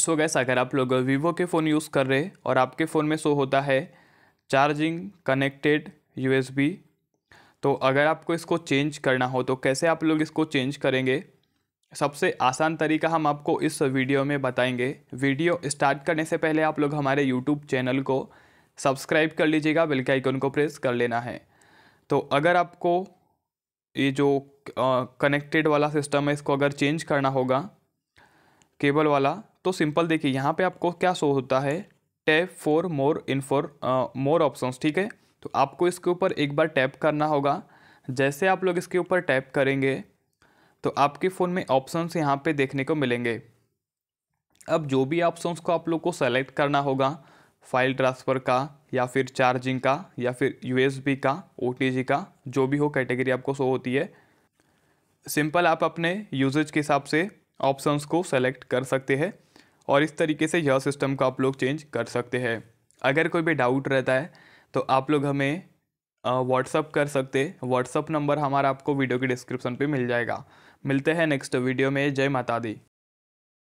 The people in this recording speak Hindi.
सो गैस अगर आप लोग वीवो के फ़ोन यूज़ कर रहे और आपके फ़ोन में शो होता है चार्जिंग कनेक्टेड यूएसबी तो अगर आपको इसको चेंज करना हो तो कैसे आप लोग इसको चेंज करेंगे सबसे आसान तरीका हम आपको इस वीडियो में बताएंगे वीडियो स्टार्ट करने से पहले आप लोग हमारे यूट्यूब चैनल को सब्सक्राइब कर लीजिएगा बेल के आइकन को प्रेस कर लेना है तो अगर आपको ये जो कनेक्टेड वाला सिस्टम है इसको अगर चेंज करना होगा केबल वाला तो सिंपल देखिए यहाँ पे आपको क्या शो होता है tap for more for more options ठीक है तो आपको इसके ऊपर एक बार टैप करना होगा जैसे आप लोग इसके ऊपर टैप करेंगे तो आपके फ़ोन में ऑप्शंस यहाँ पे देखने को मिलेंगे अब जो भी ऑप्शंस को आप लोग को सेलेक्ट करना होगा फाइल ट्रांसफ़र का या फिर चार्जिंग का या फिर यू का ओ का जो भी हो कैटेगरी आपको शो होती है सिंपल आप अपने यूजेज के हिसाब से ऑप्शंस को सेलेक्ट कर सकते हैं और इस तरीके से यह सिस्टम को आप लोग चेंज कर सकते हैं अगर कोई भी डाउट रहता है तो आप लोग हमें व्हाट्सअप कर सकते व्हाट्सअप नंबर हमारा आपको वीडियो के डिस्क्रिप्शन पे मिल जाएगा मिलते हैं नेक्स्ट वीडियो में जय माता दी